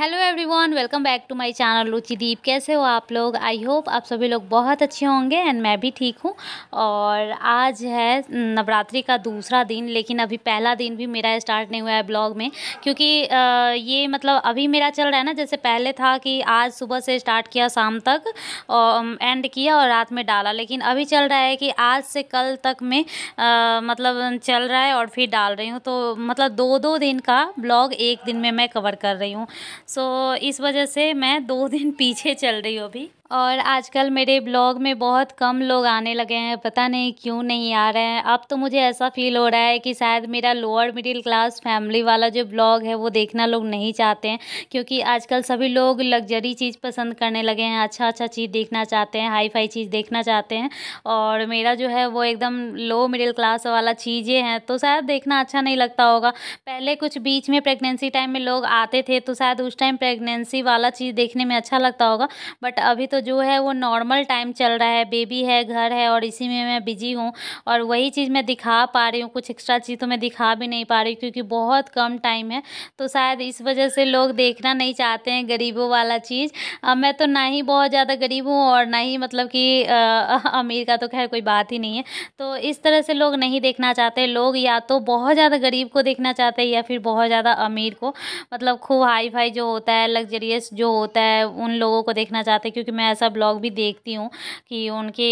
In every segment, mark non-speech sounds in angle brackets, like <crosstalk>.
hello everyone welcome back to my channel Ruchideep कैसे हो आप लोग आई होप आप सभी लोग बहुत अच्छे होंगे एंड मैं भी ठीक हूँ और आज है नवरात्रि का दूसरा दिन लेकिन अभी पहला दिन भी मेरा स्टार्ट नहीं हुआ है ब्लॉग में क्योंकि आ, ये मतलब अभी मेरा चल रहा है ना जैसे पहले था कि आज सुबह से स्टार्ट किया शाम तक और um, एंड किया और रात में डाला लेकिन अभी चल रहा है कि आज से कल तक में आ, मतलब चल रहा है और फिर डाल रही हूँ तो मतलब दो दो दिन का ब्लॉग एक दिन में मैं कवर कर रही हूँ सो इस वजह से मैं दो दिन पीछे चल रही हूँ अभी और आजकल मेरे ब्लॉग में बहुत कम लोग आने लगे हैं पता नहीं क्यों नहीं आ रहे हैं अब तो मुझे ऐसा फील हो रहा है कि शायद मेरा लोअर मिडिल क्लास फैमिली वाला जो ब्लॉग है वो देखना लोग नहीं चाहते हैं क्योंकि आजकल सभी लोग लग्जरी चीज़ पसंद करने लगे हैं अच्छा अच्छा चीज़ देखना चाहते हैं हाई फाई चीज़ देखना चाहते हैं और मेरा जो है वो एकदम लो मिडिल क्लास वाला चीज़ें हैं तो शायद देखना अच्छा नहीं लगता होगा पहले कुछ बीच में प्रेगनेंसी टाइम में लोग आते थे तो शायद उस टाइम प्रेगनेंसी वाला चीज़ देखने में अच्छा लगता होगा बट अभी तो तो जो है वो नॉर्मल टाइम चल रहा है बेबी है घर है और इसी में मैं बिजी हूँ और वही चीज़ मैं दिखा पा रही हूँ कुछ एक्स्ट्रा चीज़ तो मैं दिखा भी नहीं पा रही क्योंकि बहुत कम टाइम है तो शायद इस वजह से लोग देखना नहीं चाहते हैं गरीबों वाला चीज़ अब मैं तो ना ही बहुत ज़्यादा गरीब हूँ और ना ही मतलब कि <laughs> अमीर का तो खैर कोई बात ही नहीं है तो इस तरह से लोग नहीं देखना चाहते लोग या तो बहुत ज़्यादा गरीब को देखना चाहते हैं या फिर बहुत ज़्यादा अमीर को मतलब खूब हाई फाई जो होता है लग्जरियस जो होता है उन लोगों को देखना चाहते हैं क्योंकि मैं मैं ऐसा ब्लॉग भी देखती हूँ कि उनके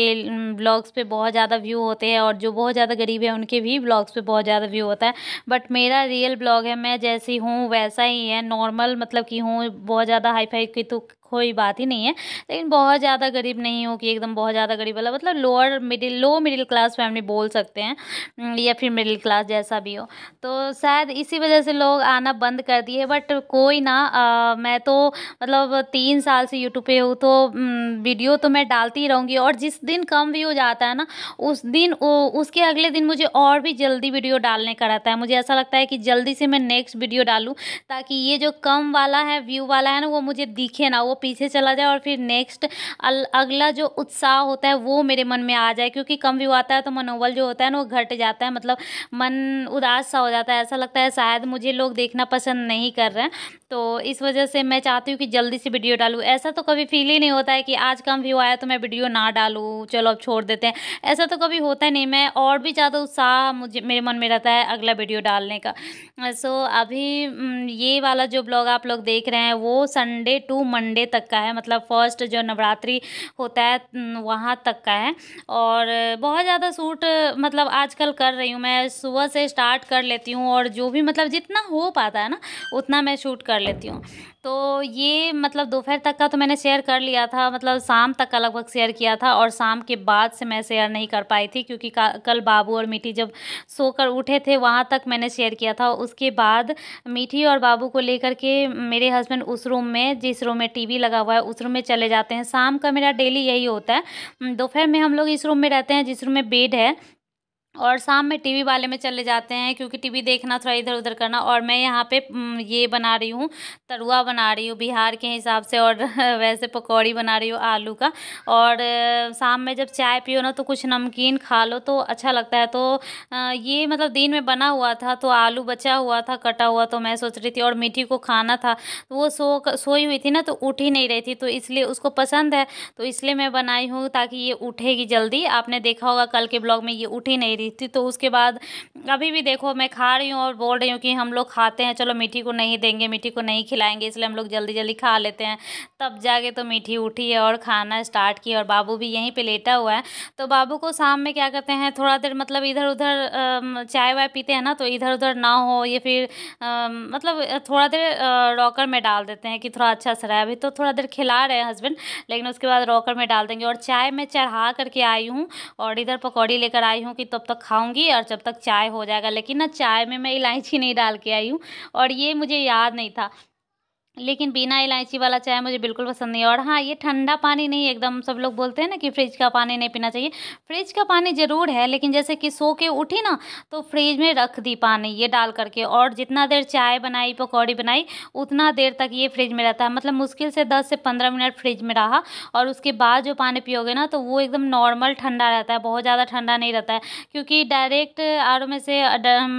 ब्लॉग्स पे बहुत ज़्यादा व्यू होते हैं और जो बहुत ज़्यादा गरीब है उनके भी ब्लॉग्स पे बहुत ज़्यादा व्यू होता है बट मेरा रियल ब्लॉग है मैं जैसी हूँ वैसा ही है नॉर्मल मतलब कि हूँ बहुत ज़्यादा हाई फाई की तो कोई बात ही नहीं है लेकिन बहुत ज़्यादा गरीब नहीं हो कि एकदम बहुत ज़्यादा गरीब वाला मतलब lower middle low middle class family बोल सकते हैं हम्म, या फिर मिडिल क्लास जैसा भी हो तो शायद इसी वजह से लोग आना बंद कर दिए बट कोई ना आ, मैं तो मतलब तीन साल से यूट्यूब पे हूँ तो वीडियो हम्म, तो मैं डालती ही रहूँगी और जिस दिन कम व्यू जाता है ना उस दिन उसके अगले दिन मुझे और भी जल्दी वीडियो डालने का रहता है मुझे ऐसा लगता है कि जल्दी से मैं नेक्स्ट वीडियो डालूँ ताकि ये जो कम वाला है व्यू वाला है ना वो मुझे दिखे ना वो पीछे चला जाए और फिर नेक्स्ट अगला जो उत्साह होता है वो मेरे मन में आ जाए क्योंकि कम व्यू आता है तो मनोबल जो होता है ना वो घट जाता है मतलब मन उदास सा हो जाता है ऐसा लगता है शायद मुझे लोग देखना पसंद नहीं कर रहे हैं तो इस वजह से मैं चाहती हूँ कि जल्दी से वीडियो डालूँ ऐसा तो कभी फील ही नहीं होता है कि आज कम व्यू आया तो मैं वीडियो ना डालूँ चलो अब छोड़ देते हैं ऐसा तो कभी होता नहीं मैं और भी ज़्यादा उत्साह मुझे मेरे मन में रहता है अगला वीडियो डालने का सो अभी ये वाला जो ब्लॉग आप लोग देख रहे हैं वो संडे टू मंडे तक का है मतलब फर्स्ट जो नवरात्रि होता है वहाँ तक का है और बहुत ज़्यादा सूट मतलब आजकल कर रही हूँ मैं सुबह से स्टार्ट कर लेती हूँ और जो भी मतलब जितना हो पाता है ना उतना मैं शूट कर लेती हूँ तो ये मतलब दोपहर तक का तो मैंने शेयर कर लिया था मतलब शाम तक का लगभग शेयर किया था और शाम के बाद से मैं शेयर नहीं कर पाई थी क्योंकि कल बाबू और मीठी जब सोकर उठे थे वहाँ तक मैंने शेयर किया था उसके बाद मीठी और बाबू को लेकर के मेरे हस्बैंड उस रूम में जिस रूम में टीवी लगा हुआ है उस रूम में चले जाते हैं शाम का मेरा डेली यही होता है दोपहर में हम लोग इस रूम में रहते हैं जिस रूम में बेड है और शाम में टीवी वाले में चले जाते हैं क्योंकि टीवी देखना थोड़ा इधर उधर करना और मैं यहाँ पे ये बना रही हूँ तरुआ बना रही हूँ बिहार के हिसाब से और <laughs> वैसे पकौड़ी बना रही हूँ आलू का और शाम में जब चाय पियो ना तो कुछ नमकीन खा लो तो अच्छा लगता है तो ये मतलब दिन में बना हुआ था तो आलू बचा हुआ था कटा हुआ तो मैं सोच रही थी और मीठी को खाना था तो वो सो सोई हुई थी ना तो उठ ही नहीं रही थी तो इसलिए उसको पसंद है तो इसलिए मैं बनाई हूँ ताकि ये उठेगी जल्दी आपने देखा होगा कल के ब्लॉग में ये उठ ही नहीं रही रही थी तो उसके बाद अभी भी देखो मैं खा रही हूँ और बोल रही हूँ कि हम लोग खाते हैं चलो मीठी को नहीं देंगे मीठी को नहीं खिलाएंगे इसलिए हम लोग जल्दी जल्दी खा लेते हैं तब जाके तो मीठी उठी है और खाना स्टार्ट किया और बाबू भी यहीं पर लेटा हुआ है तो बाबू को शाम में क्या करते हैं थोड़ा देर मतलब इधर उधर चाय वाय पीते हैं ना तो इधर उधर ना हो या फिर मतलब थोड़ा देर रॉकर में डाल देते हैं कि थोड़ा अच्छा सा अभी तो थोड़ा देर खिला रहे हैं हस्बैंड लेकिन उसके बाद रॉकर में डाल देंगे और चाय मैं चढ़ा करके आई हूँ और इधर पकौड़ी लेकर आई हूँ कि तब तक तक खाऊंगी और जब तक चाय हो जाएगा लेकिन ना चाय में मैं इलायची नहीं डाल के आई हूँ और ये मुझे याद नहीं था लेकिन बिना इलायची वाला चाय मुझे बिल्कुल पसंद नहीं है और हाँ ये ठंडा पानी नहीं एकदम सब लोग बोलते हैं ना कि फ्रिज का पानी नहीं पीना चाहिए फ्रिज का पानी ज़रूर है लेकिन जैसे कि सो के उठी ना तो फ्रिज में रख दी पानी ये डाल करके और जितना देर चाय बनाई पकौड़ी बनाई उतना देर तक ये फ्रिज में रहता है मतलब मुश्किल से दस से पंद्रह मिनट फ्रिज में रहा और उसके बाद जो पानी पियोगे ना तो वो एकदम नॉर्मल ठंडा रहता है बहुत ज़्यादा ठंडा नहीं रहता है क्योंकि डायरेक्ट आर में से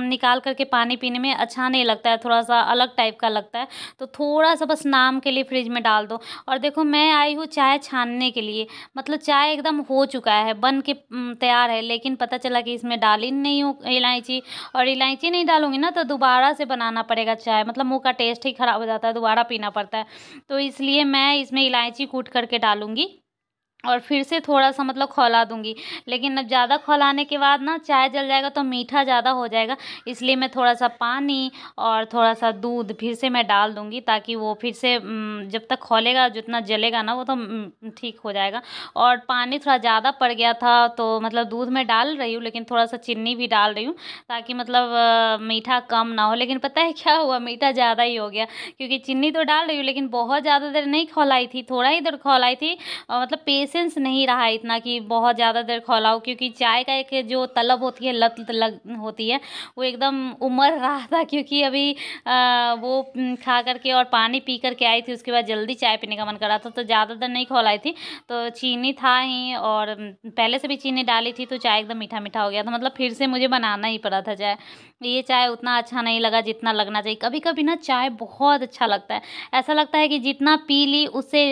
निकाल करके पानी पीने में अच्छा नहीं लगता है थोड़ा सा अलग टाइप का लगता है तो थोड़ा थोड़ा सा बस नाम के लिए फ्रिज में डाल दो और देखो मैं आई हूँ चाय छानने के लिए मतलब चाय एकदम हो चुका है बन के तैयार है लेकिन पता चला कि इसमें डाली नहीं हूँ इलायची और इलायची नहीं डालूंगी ना तो दोबारा से बनाना पड़ेगा चाय मतलब मुँह का टेस्ट ही ख़राब हो जाता है दोबारा पीना पड़ता है तो इसलिए मैं इसमें इलायची कूट करके डालूँगी और फिर से थोड़ा सा मतलब खौला दूँगी लेकिन अब ज़्यादा खौलाने के बाद ना चाय जल जाएगा तो मीठा ज़्यादा हो जाएगा इसलिए मैं थोड़ा सा पानी और थोड़ा सा दूध फिर से मैं डाल दूँगी ताकि वो फिर से जब तक खौलेगा जितना जलेगा ना वो तो ठीक हो जाएगा और पानी थोड़ा ज़्यादा पड़ गया था तो मतलब दूध में डाल रही हूँ लेकिन थोड़ा सा चीनी भी डाल रही हूँ ताकि मतलब मीठा कम ना हो लेकिन पता है क्या हुआ मीठा ज़्यादा ही हो गया क्योंकि चीनी तो डाल रही हूँ लेकिन बहुत ज़्यादा देर नहीं खौलाई थी थोड़ा ही देर खौलाई थी मतलब पेस्ट पेशेंस नहीं रहा इतना कि बहुत ज़्यादा देर खोलाओ क्योंकि चाय का एक जो तलब होती है लत लग होती है वो एकदम उमर रहा था क्योंकि अभी आ, वो खा करके और पानी पी करके आई थी उसके बाद जल्दी चाय पीने का मन करा था तो ज़्यादा देर नहीं खोलाई थी तो चीनी था ही और पहले से भी चीनी डाली थी तो चाय एकदम मीठा मीठा हो गया था मतलब फिर से मुझे बनाना ही पड़ा था चाय ये चाय उतना अच्छा नहीं लगा जितना लगना चाहिए कभी कभी ना चाय बहुत अच्छा लगता है ऐसा लगता है कि जितना पी ली उससे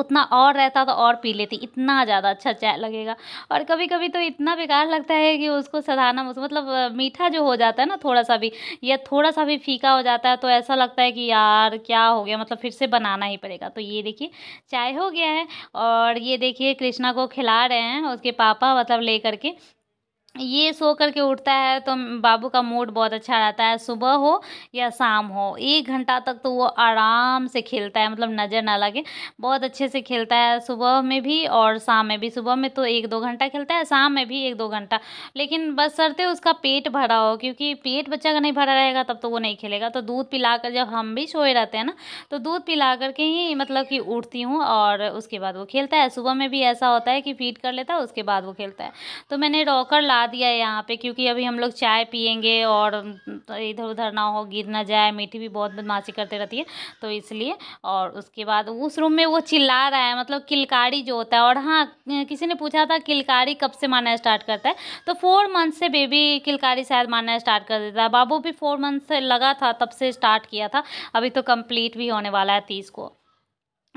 उतना और रहता तो और पी ली लगे थी इतना ज़्यादा अच्छा चाय लगेगा और कभी कभी तो इतना बेकार लगता है कि उसको सधाना मतलब मीठा जो हो जाता है ना थोड़ा सा भी या थोड़ा सा भी फीका हो जाता है तो ऐसा लगता है कि यार क्या हो गया मतलब फिर से बनाना ही पड़ेगा तो ये देखिए चाय हो गया है और ये देखिए कृष्णा को खिला रहे हैं उसके पापा मतलब ले करके ये सो कर के उठता है तो बाबू का मूड बहुत अच्छा रहता है सुबह हो या शाम हो एक घंटा तक तो वो आराम से खेलता है मतलब नज़र ना लगे बहुत अच्छे से खेलता है सुबह में भी और शाम में भी सुबह में तो एक दो घंटा खेलता है शाम में भी एक दो घंटा लेकिन बस सरते उसका पेट भरा हो क्योंकि पेट बच्चा का नहीं भरा रहेगा तब तो वो नहीं खेलेगा तो दूध पिला कर जब हम भी सोए रहते हैं ना तो दूध पिला करके ही मतलब कि उठती हूँ और उसके बाद वो खेलता है सुबह में भी ऐसा होता है कि फीड कर लेता है उसके बाद वो खेलता है तो मैंने रॉकर ला लगा दिया है यहाँ पे क्योंकि अभी हम लोग चाय पियेंगे और इधर उधर ना हो गिर ना जाए मीठी भी बहुत बदमाशी करते रहती है तो इसलिए और उसके बाद उस रूम में वो चिल्ला रहा है मतलब किलकारी जो होता है और हाँ किसी ने पूछा था किलकारी कब से मारना स्टार्ट करता है तो फोर मंथ से बेबी किलकारी शायद मारना स्टार्ट कर देता है बाबू भी फोर मंथ से लगा था तब से स्टार्ट किया था अभी तो कंप्लीट भी होने वाला है तीस को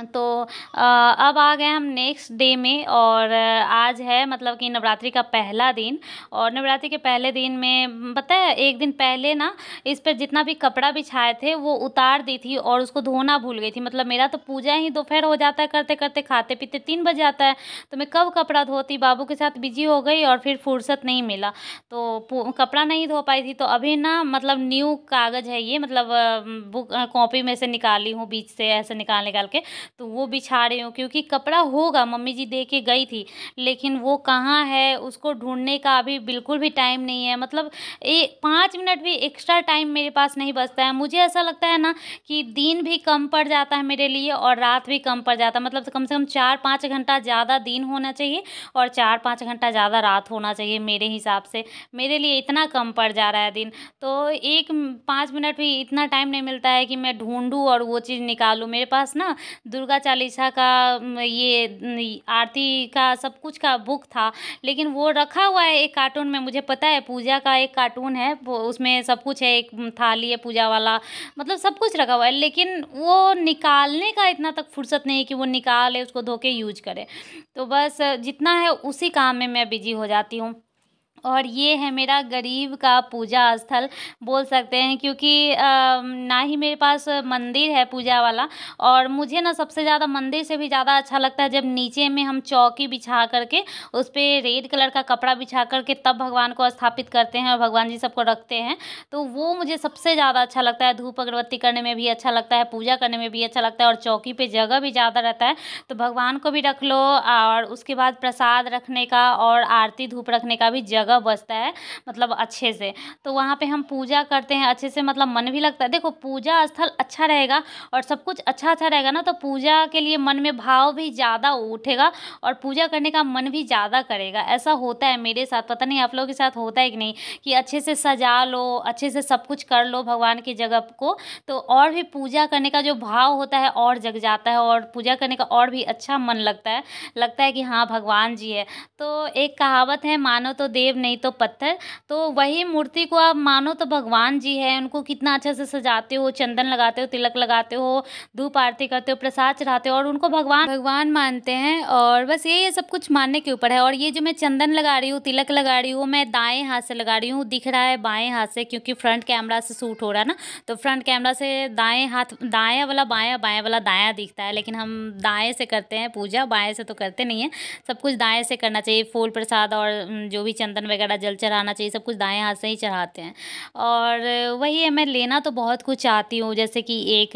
तो अब आ गए हम नेक्स्ट डे में और आज है मतलब कि नवरात्रि का पहला दिन और नवरात्रि के पहले दिन में पता है एक दिन पहले ना इस पर जितना भी कपड़ा बिछाए थे वो उतार दी थी और उसको धोना भूल गई थी मतलब मेरा तो पूजा ही दोपहर हो जाता है करते करते खाते पीते तीन बज जाता है तो मैं कब कपड़ा धोती बाबू के साथ बिजी हो गई और फिर फुर्सत नहीं मिला तो कपड़ा नहीं धो पाई थी तो अभी ना मतलब न्यू कागज़ है ये मतलब बुक कॉपी में से निकाली हूँ बीच से ऐसे निकाल निकाल के तो वो बिछा रही हूँ क्योंकि कपड़ा होगा मम्मी जी दे के गई थी लेकिन वो कहाँ है उसको ढूंढने का अभी बिल्कुल भी टाइम नहीं है मतलब ए पाँच मिनट भी एक्स्ट्रा टाइम मेरे पास नहीं बचता है मुझे ऐसा लगता है ना कि दिन भी कम पड़ जाता है मेरे लिए और रात भी कम पड़ जाता है मतलब कम से कम चार पाँच घंटा ज़्यादा दिन होना चाहिए और चार पाँच घंटा ज़्यादा रात होना चाहिए मेरे हिसाब से मेरे लिए इतना कम पड़ जा रहा है दिन तो एक पाँच मिनट भी इतना टाइम नहीं मिलता है कि मैं ढूंढूँ और वो चीज़ निकालूँ मेरे पास ना दुर्गा चालीसा का ये आरती का सब कुछ का बुक था लेकिन वो रखा हुआ है एक कार्टून में मुझे पता है पूजा का एक कार्टून है उसमें सब कुछ है एक थाली है पूजा वाला मतलब सब कुछ रखा हुआ है लेकिन वो निकालने का इतना तक फुर्सत नहीं कि वो निकाले उसको धो के यूज करे तो बस जितना है उसी काम में मैं बिजी हो जाती हूँ और ये है मेरा गरीब का पूजा स्थल बोल सकते हैं क्योंकि ना ही मेरे पास मंदिर है पूजा वाला और मुझे ना सबसे ज़्यादा मंदिर से भी ज़्यादा अच्छा लगता है जब नीचे में हम चौकी बिछा करके उस पर रेड कलर का कपड़ा बिछा करके तब भगवान को स्थापित करते हैं और भगवान जी सबको रखते हैं तो वो मुझे सबसे ज़्यादा अच्छा लगता है धूप अगरबत्ती करने में भी अच्छा लगता है पूजा करने में भी अच्छा लगता है और चौकी पर जगह भी ज़्यादा रहता है तो भगवान को भी रख लो और उसके बाद प्रसाद रखने का और आरती धूप रखने का भी जगह पूरा बजता है मतलब अच्छे से तो वहाँ पे हम पूजा करते हैं अच्छे से मतलब मन भी लगता है देखो पूजा स्थल अच्छा रहेगा और सब कुछ अच्छा अच्छा रहेगा ना तो पूजा के लिए मन में भाव भी ज़्यादा उठेगा और पूजा करने का मन भी ज़्यादा करेगा ऐसा होता है मेरे साथ पता नहीं आप लोगों के साथ होता है कि नहीं कि अच्छे से सजा लो अच्छे से सब कुछ कर लो भगवान की जगह को तो और भी पूजा करने का जो भाव होता है और जग जाता है और पूजा करने का और भी अच्छा मन लगता है लगता है कि हाँ भगवान जी है तो एक कहावत है मानो तो देव नहीं तो पत्थर तो वही मूर्ति को आप मानो तो भगवान जी है उनको कितना अच्छे से सजाते हो चंदन लगाते हो तिलक लगाते हो धूप आरती करते हो प्रसाद चढ़ाते हो और उनको भगवान भगवान मानते हैं और बस ये ये सब कुछ मानने के ऊपर है और ये जो मैं चंदन लगा रही हूँ तिलक लगा रही हूँ मैं दाएँ हाथ से लगा रही हूँ दिख रहा है बाएँ हाथ से क्योंकि फ्रंट कैमरा से सूट हो रहा है ना तो फ्रंट कैमरा से दाएँ हाथ दाया वाला बाया बाया वाला दाया दिखता है लेकिन हम दाएँ से करते हैं पूजा बाएँ से तो करते नहीं है सब कुछ दाएँ से करना चाहिए फूल प्रसाद और जो भी चंदन वगैरह जल चढ़ाना चाहिए सब कुछ दाएँ हाथ से ही चढ़ाते हैं और वही है मैं लेना तो बहुत कुछ चाहती हूँ जैसे कि एक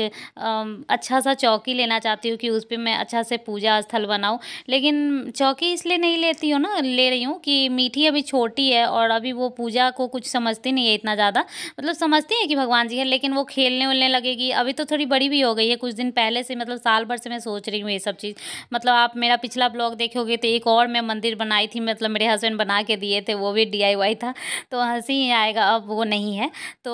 अच्छा सा चौकी लेना चाहती हूँ कि उस पर मैं अच्छा से पूजा स्थल बनाऊँ लेकिन चौकी इसलिए नहीं लेती हूँ ना ले रही हूँ कि मीठी अभी छोटी है और अभी वो पूजा को कुछ समझती नहीं है इतना ज़्यादा मतलब समझती है कि भगवान जी है लेकिन वो खेलने उलने लगेगी अभी तो थोड़ी बड़ी भी हो गई है कुछ दिन पहले से मतलब साल भर से मैं सोच रही हूँ ये सब चीज़ मतलब आप मेरा पिछला ब्लॉग देखोगे तो एक और मैं मंदिर बनाई थी मतलब मेरे हस्बैंड बना के दिए थे वो भी डी था तो हंसी ही आएगा अब वो नहीं है तो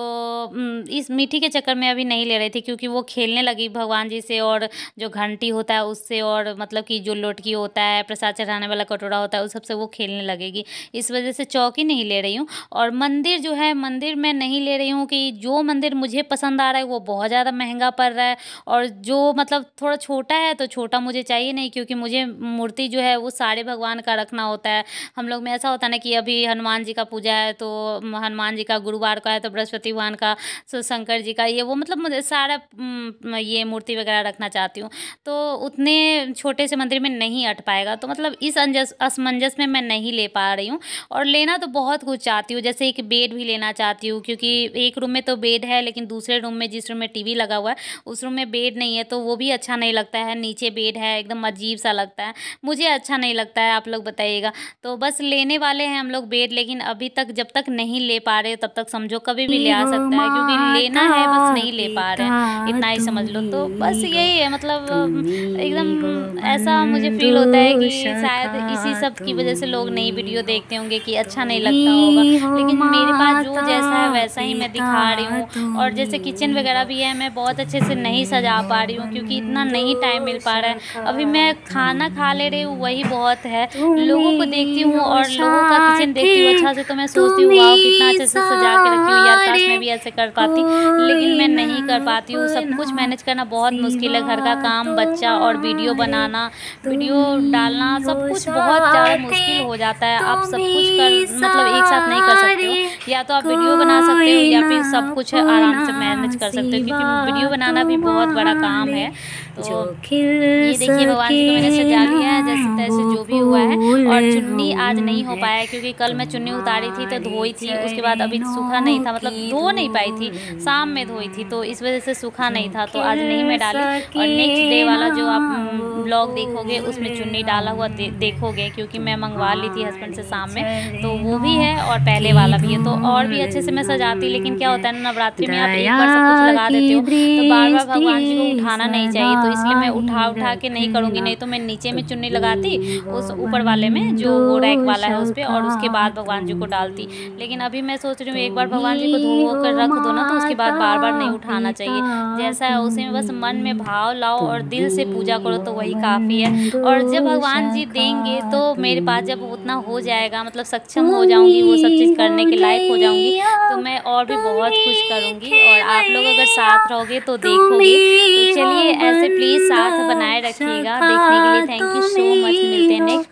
इस मीठी के चक्कर में अभी नहीं ले रही थी क्योंकि वो खेलने लगी भगवान जी से और जो घंटी होता है उससे और मतलब कि जो लोटकी होता है प्रसाद चढ़ाने वाला कटोरा होता है उस सबसे वो खेलने लगेगी इस वजह से चौकी नहीं ले रही हूँ और मंदिर जो है मंदिर मैं नहीं ले रही हूँ कि जो मंदिर मुझे पसंद आ रहा है वो बहुत ज़्यादा महंगा पड़ रहा है और जो मतलब थोड़ा छोटा है तो छोटा मुझे चाहिए नहीं क्योंकि मुझे मूर्ति जो है वो सारे भगवान का रखना होता है हम लोग में ऐसा होता है ना कि अभी भी हनुमान जी का पूजा है तो हनुमान जी का गुरुवार का है तो बृहस्पति भगवान का तो शंकर जी का ये वो मतलब मुझे सारा ये मूर्ति वगैरह रखना चाहती हूँ तो उतने छोटे से मंदिर में नहीं अट पाएगा तो मतलब इस असमंजस में मैं नहीं ले पा रही हूँ और लेना तो बहुत कुछ चाहती हूँ जैसे एक बेड भी लेना चाहती हूँ क्योंकि एक रूम में तो बेड है लेकिन दूसरे रूम में जिस रूम में टी लगा हुआ है उस रूम में बेड नहीं है तो वो भी अच्छा नहीं लगता है नीचे बेड है एकदम अजीब सा लगता है मुझे अच्छा नहीं लगता है आप लोग बताइएगा तो बस लेने वाले हैं हम लोग बेड लेकिन अभी तक जब तक नहीं ले पा रहे तब तक समझो कभी भी ले आ सकता है क्योंकि लेना है बस नहीं ले पा रहे इतना ही समझ लो तो बस यही है मतलब एकदम ऐसा मुझे फील होता है कि शायद इसी सब की वजह से लोग नई वीडियो देखते होंगे कि अच्छा नहीं लगता होगा लेकिन मेरे पास जो जैसा है वैसा ही मैं दिखा रही हूँ और जैसे किचन वगैरह भी है मैं बहुत अच्छे से नहीं सजा पा रही हूँ क्योंकि इतना नहीं टाइम मिल पा रहा है अभी मैं खाना खा ले रही हूँ वही बहुत है लोगों को देखती हूँ और लोगों का किचन देखती हूँ अच्छा से तो मैं सोचती हूँ वाह कितना अच्छे से सजा के रखी हूँ यार काश मैं भी ऐसे कर पाती लेकिन मैं नहीं कर पाती हूँ सब कुछ मैनेज करना बहुत मुश्किल है घर का काम बच्चा और वीडियो बनाना वीडियो डालना सब कुछ बहुत ज़्यादा मुश्किल हो जाता है आप सब कुछ कर मतलब एक साथ नहीं कर सकते हो या तो आप वीडियो बना सकते हो या फिर सब कुछ आराम से मैनेज कर सकते हो क्योंकि वीडियो बनाना भी बहुत बड़ा काम है तो ये देखिए भगवान जी को मैंने सजा लिया है जैसे तैसे जो भी हुआ है और चुन्नी आज नहीं हो पाया क्योंकि कल कल मैं चुन्नी उतारी थी तो धोई थी उसके बाद अभी सूखा नहीं था मतलब धो नहीं पाई थी शाम में धोई थी तो इस वजह से सूखा नहीं था तो आज नहीं मैं डाली और नेक्स्ट डे वाला जो आप ब्लॉग हम्म, देखोगे उसमें चुन्नी डाला हुआ दे, देखोगे क्योंकि मैं मंगवा ली थी हस्बैंड से शाम में तो वो भी है और पहले वाला भी है तो और भी अच्छे से मैं सजाती लेकिन क्या होता है नवरात्रि में आप एक बार सब कुछ लगा देती हूँ तो बार बार भगवान जी को उठाना नहीं चाहिए तो इसलिए मैं उठा उठा के नहीं करूँगी नहीं तो मैं नीचे में चुन्नी लगाती उस ऊपर वाले में जो वो रैक वाला है उस पर और उसके बाद भगवान जी को डालती लेकिन अभी मैं सोच रही हूँ एक बार भगवान जी को धो कर रख दो ना तो उसके बाद बार बार नहीं उठाना चाहिए जैसा है उसे में बस मन में भाव लाओ और दिल से पूजा करो तो वही काफ़ी है और जब भगवान जी देंगे तो मेरे पास जब उतना हो जाएगा मतलब सक्षम हो जाऊँगी वो सब चीज़ करने के लायक हो जाऊँगी तो मैं और भी बहुत कुछ करूँगी और आप लोग अगर साथ रहोगे तो देखोगे तो चलिए ऐसे प्लीज़ साथ बनाए रखिएगा देखने के लिए थैंक यू सो मच मिलते हैं नेक्स्ट